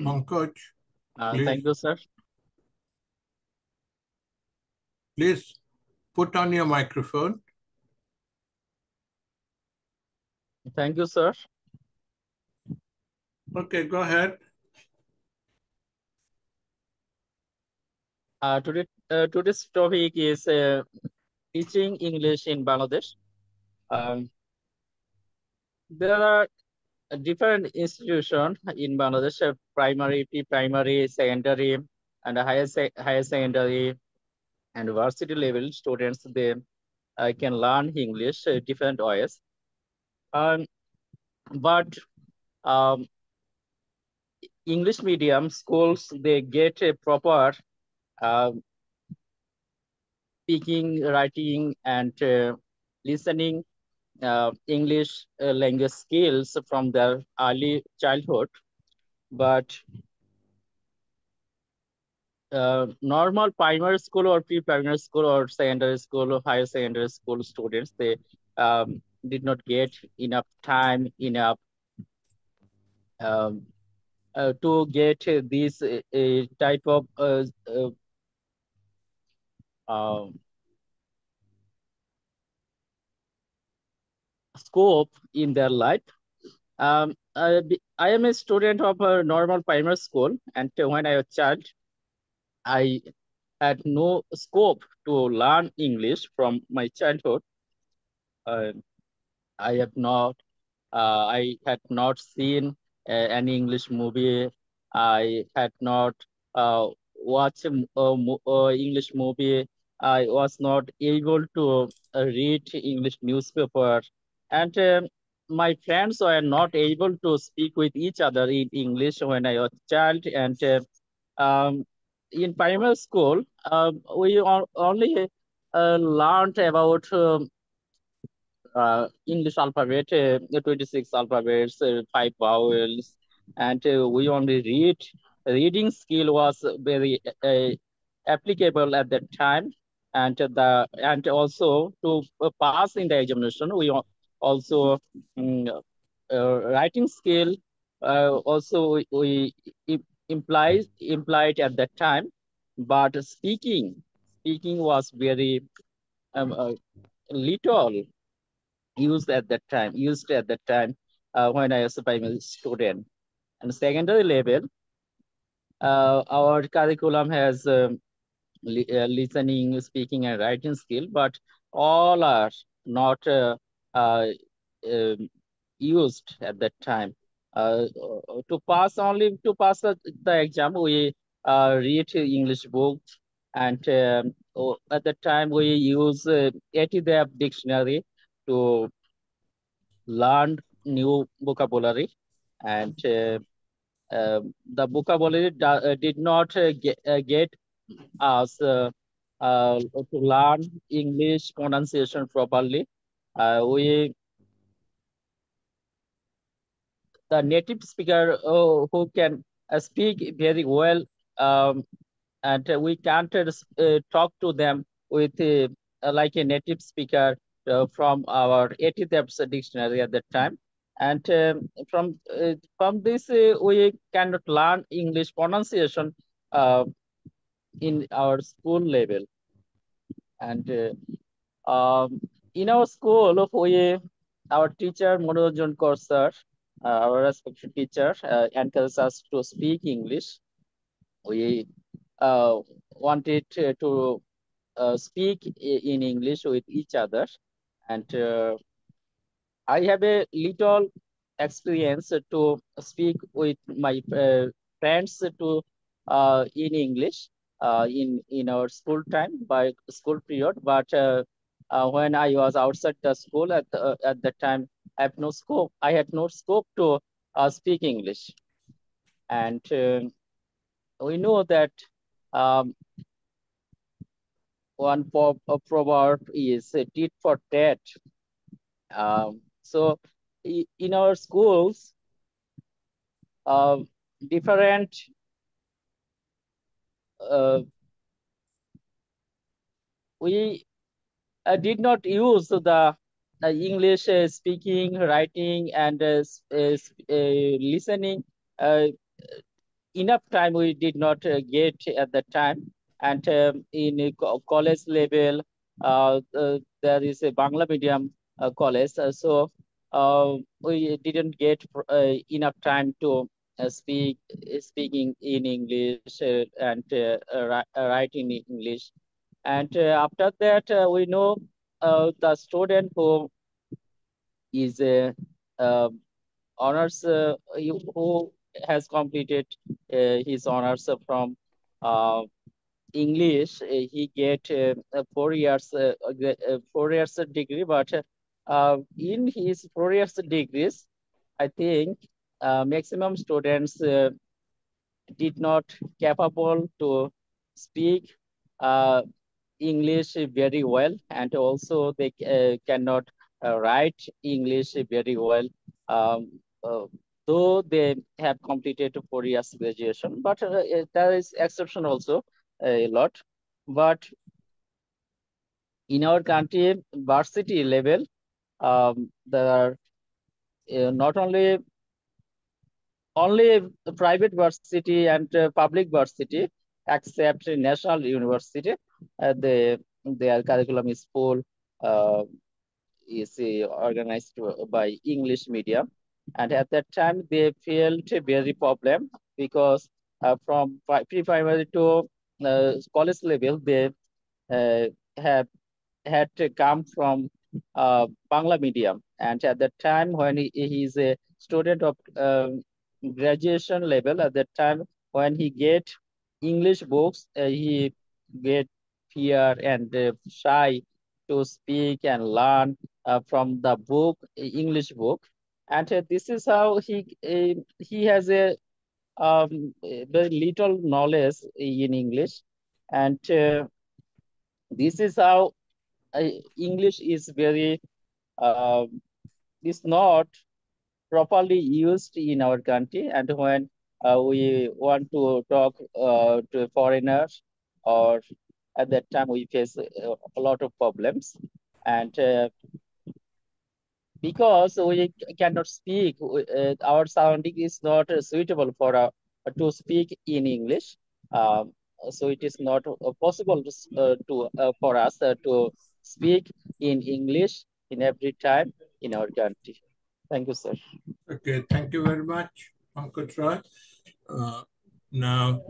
Mm. Pankaj. Uh, thank you, sir. Please put on your microphone. Thank you, sir. Okay, go ahead. Uh, today, uh, today's topic is uh, teaching English in Bangladesh. Um, there are different institution in Bangladesh, primary, pre-primary, secondary, and higher, sec higher secondary, and varsity level students, they uh, can learn English uh, different ways. Um, but um, English medium schools, they get a proper uh, speaking, writing, and uh, listening uh, English uh, language skills from their early childhood, but uh, normal primary school or pre-primary school or secondary school or higher secondary school students, they um, did not get enough time, enough um, uh, to get uh, this uh, type of uh, uh, um, scope in their life. Um, I, I am a student of a normal primary school, and when I was child, I had no scope to learn English from my childhood. Uh, I have not, uh, I had not seen uh, any English movie. I had not uh, watched an English movie. I was not able to uh, read English newspaper. And um, my friends were not able to speak with each other in English when I was a child. And uh, um, in primary school, uh, we only uh, learned about um, uh, English alphabet, uh, 26 alphabets, uh, five vowels, and we only read. Reading skill was very applicable at that time. And the and also to pass in the examination, we also um, uh, writing skill uh, also we implies implied at that time but speaking speaking was very um, uh, little used at that time used at that time uh, when i was a primary student and secondary level uh, our curriculum has um, li uh, listening speaking and writing skill but all are not uh, uh, um, used at that time. Uh, to pass only to pass the, the exam, we uh, read English books, and um, at that time we use uh, ATDAP dictionary to learn new vocabulary, and uh, uh, the vocabulary uh, did not uh, get, uh, get us to learn English pronunciation properly. Uh, we the native speaker oh, who can uh, speak very well um, and we can't uh, talk to them with uh, like a native speaker uh, from our 80th dictionary at that time and um, from uh, from this we cannot learn english pronunciation in our school level and um, in our school of our teacher Manoranjan Korsar, sir, uh, our respected teacher, uh, encouraged us to speak English. We uh, wanted to uh, speak in English with each other, and uh, I have a little experience to speak with my uh, friends to uh, in English uh, in in our school time by school period, but uh, uh, when I was outside the school at the, uh, at the time, I have no scope. I had no scope to uh, speak English, and uh, we know that um, one proverb is uh, "tit for tat." Um, so, in our schools, uh, different uh, we uh, did not use the uh, English uh, speaking, writing, and listening. enough time we did not get at that time. And um, in college level, there is a Bangla medium college. so uh, we didn't get uh, enough time to uh, speak speaking in English and writing in English. And uh, after that, uh, we know uh, the student who is um, honors who has completed his honors from English, he get four years four years degree, but uh, in his four years degrees, I think uh, maximum students uh, did not capable to speak English very well, and also they uh, cannot uh, write English very well. Um, uh, though they have completed four years graduation, but uh, there is exception also uh, a lot. But in our country, varsity level, um, there are uh, not only only private varsity and uh, public varsity, except national university, the their curriculum is full uh, is uh, organized by English medium. And at that time, they felt a very problem because uh, from pre-primary to uh, college level, they uh, have had come from uh, Bangla medium. And at that time, when he, he is a student of um, graduation level, at that time, when he get English books, uh, he get fear and shy uh, to speak and learn uh, from the book, English book. And uh, this is how he, he has a um, very little knowledge in English. And this is how English is very, uh, is not properly used in our country. And when uh, we want to talk uh, to foreigners or at that time we face uh, a lot of problems and uh, because we cannot speak uh, our sounding is not suitable for uh, to speak in english um, so it is not possible to, uh, to uh, for us to speak in english in every time in our country thank you sir okay thank you very much uncle Troy. now